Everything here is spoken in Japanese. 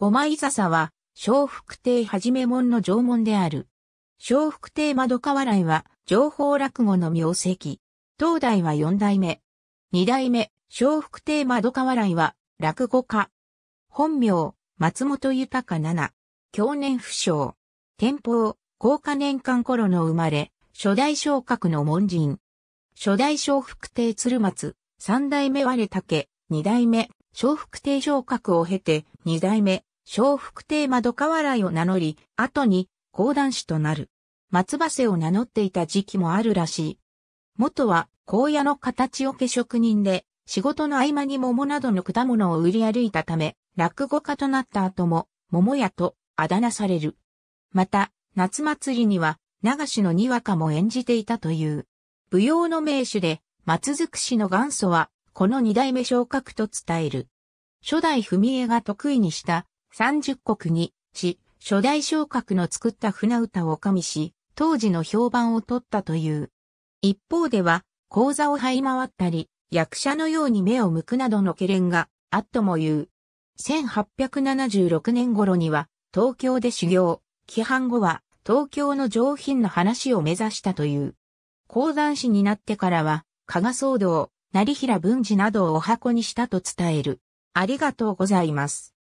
五枚笹は、小福亭はじめ門の縄文である。小福亭窓川来は、情報落語の名跡。東大は四代目。二代目、小福亭窓川来は、落語家。本名、松本豊七。去年不詳。天保、高価年間頃の生まれ、初代昇格の門人。初代小福亭鶴松、三代目割竹、二代目、小福亭昇格を経て、二代目、小福亭窓瓦を名乗り、後に講談師となる。松葉瀬を名乗っていた時期もあるらしい。元は、荒野の形をけ職人で、仕事の合間に桃などの果物を売り歩いたため、落語家となった後も、桃屋とあだ名される。また、夏祭りには、流しのにわかも演じていたという。舞踊の名手で、松づくしの元祖は、この二代目昇格と伝える。初代文江が得意にした三十国に、し、初代昇格の作った船歌を加味し、当時の評判を取ったという。一方では、講座を這い回ったり、役者のように目を向くなどの懸念があっとも言う。1876年頃には、東京で修行、規範後は、東京の上品な話を目指したという。講談師になってからは、加賀騒動、成平文治などをお箱にしたと伝える。ありがとうございます。